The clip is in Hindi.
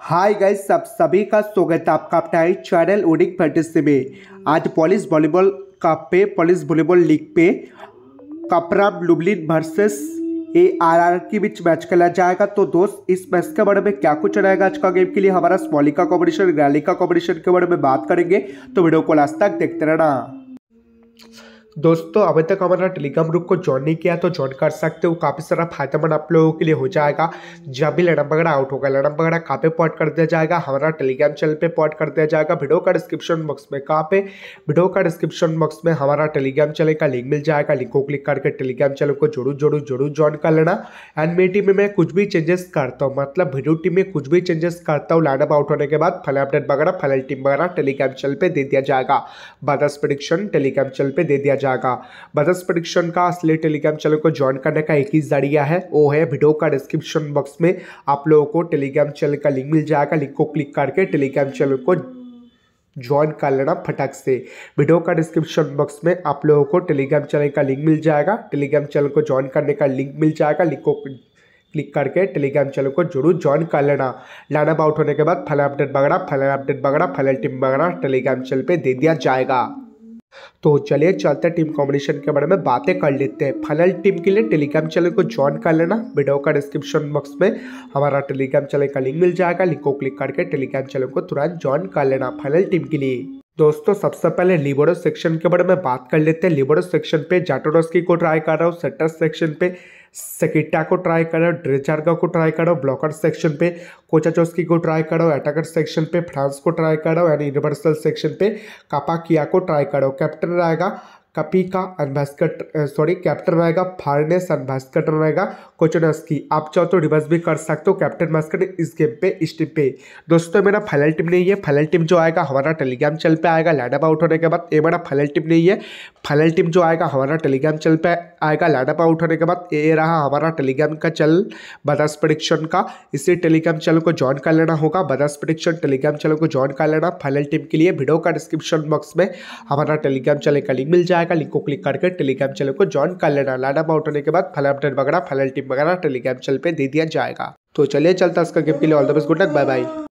हाय गाइस सब सभी का स्वागत है आपका अपना ही चैनल ओडिक फैंटेसी में आज पॉलिस वॉलीबॉल कप पे पॉलिस वॉलीबॉल लीग पे Cuprum Lublin versus A R R के बीच मैच खेला जाएगा तो दोस्त इस मैच के बारे में क्या कुछ रहेगा आज का गेम के लिए हमारा स्मॉलिका कॉम्पिटिशन रैली का कॉम्पिटिशन के बारे में बात करेंगे तो वीडियो को लास्ट तक देखते रहना दोस्तों अभी तक हमारा टेलीग्राम ग्रुप को ज्वाइन नहीं किया तो ज्वाइन कर सकते हो काफ़ी सारा फायदेमंद आप लोगों के लिए हो जाएगा जब भी लड़म बगड़ा आउट होगा लड़म बगड़ा कहाँ पे पॉइंट कर दिया जाएगा हमारा टेलीग्राम चैनल पे पॉइंट कर दिया जाएगा वीडियो का डिस्क्रिप्शन बॉक्स में कहाँ पे वीडियो का डिस्क्रिप्शन बॉक्स में हमारा टेलीग्राम चैनल का लिंक मिल जाएगा लिंक को क्लिक करके टेलीग्राम चैनल को जरूर जरूर जरूर ज्वाइन कर लेना एंड मेरी टीम में मैं कुछ भी चेंजेस करता हूँ मतलब वीडियो टीम में कुछ भी चेंजेस करता हूँ लाइनअप आउट होने के बाद फले अपडेट वगैरह फले टीम वगैरह टेलीग्राम चैनल पर दे दिया जाएगा बदस प्रडिक्शन टेलीग्राम चैनल पर दे दिया जाएगा जाएगा बजट प्रडिक्शन का असली टेलीग्राम चैनल को ज्वाइन करने का एक ही जरिया है वो है वीडियो का डिस्क्रिप्शन बॉक्स में आप लोगों को टेलीग्राम चैनल का लिंक मिल जाएगा लिंक को क्लिक करके टेलीग्राम चैनल को ज्वाइन कर लेना फटक से वीडियो का डिस्क्रिप्शन बॉक्स में आप लोगों को टेलीग्राम चैनल का लिंक मिल जाएगा टेलीग्राम चैनल को ज्वाइन करने का लिंक मिल जाएगा लिंक को क्लिक करके टेलीग्राम चैनल को जरूर ज्वाइन कर लेना लाइन अप आउट होने के बाद फलन अपडेट बगड़ा फलन अपडेट बगड़ा फलन टीम बगड़ा टेलीग्राम चैनल पर दे दिया जाएगा तो चलिए चलते टीम कॉम्बिनेशन के बारे में बातें कर लेते हैं फाइनल टीम के लिए टेलीग्राम चैनल को ज्वाइन कर लेना वीडियो का डिस्क्रिप्शन बॉक्स में हमारा टेलीग्राम चैनल का लिंक मिल जाएगा लिंक को क्लिक करके टेलीग्राम चैनल को तुरंत ज्वाइन कर लेना फाइनल टीम के लिए दोस्तों सबसे पहले लिबोरस सेक्शन के बारे में बात कर लेते हैं लिबोरस सेक्शन पे जाटोडोस्की को ट्राई कर रहा हूँ सेटस सेक्शन पे सेकिटा को ट्राई कर रहा हूँ ड्रेचार्गा को ट्राई कर रहा हूँ ब्लॉकर सेक्शन पे कोचाचोस्की को ट्राई कर रहा हूँ एटाकर सेक्शन पे फ्रांस को ट्राई कर रहा हूँ एंड यूनिवर्सल सेक्शन पे कापाकिया को ट्राई कर रहा हूँ कैप्टन रहेगा कपी का अनभास्कर सॉरी कैप्टन रहेगा फार्नेस अनभास्कर रहेगा कोचनस की आप चाहो तो रिवर्स भी कर सकते हो कैप्टन भास्कर इस गेम पे इस टीम पे दोस्तों मेरा फाइनल टीम नहीं है फाइनल टीम जो आएगा हमारा टेलीग्राम चल पे आएगा लैडअप आउट होने के बाद ये मेरा फाइनल टीम नहीं है फाइनल टीम जो आएगा हमारा टेलीग्राम चल पे आएगा लैडअप आउट होने के बाद ये रहा हमारा टेलीग्राम का चल बदास प्रडिक्शन का इसी टेलीग्राम चैनल को ज्वाइन कर लेना होगा बदास प्रडिक्शन टेलीग्राम चैनल को ज्वाइन कर लेना फाइनल टीम के लिए वीडियो का डिस्क्रिप्शन बॉक्स में हमारा टेलीग्राम चैनल का लिंक मिल जाएगा का लिंक को क्लिक करके टेलीग्राम चैनल को ज्वाइन कर लेना लाडा अमाउंट होने के बाद फल अपडेट वगैरह फल टिप वगैरह टेलीग्राम चैनल पर दे दिया जाएगा तो चलिए चलता है उसका गेम के लिए all the best good luck bye bye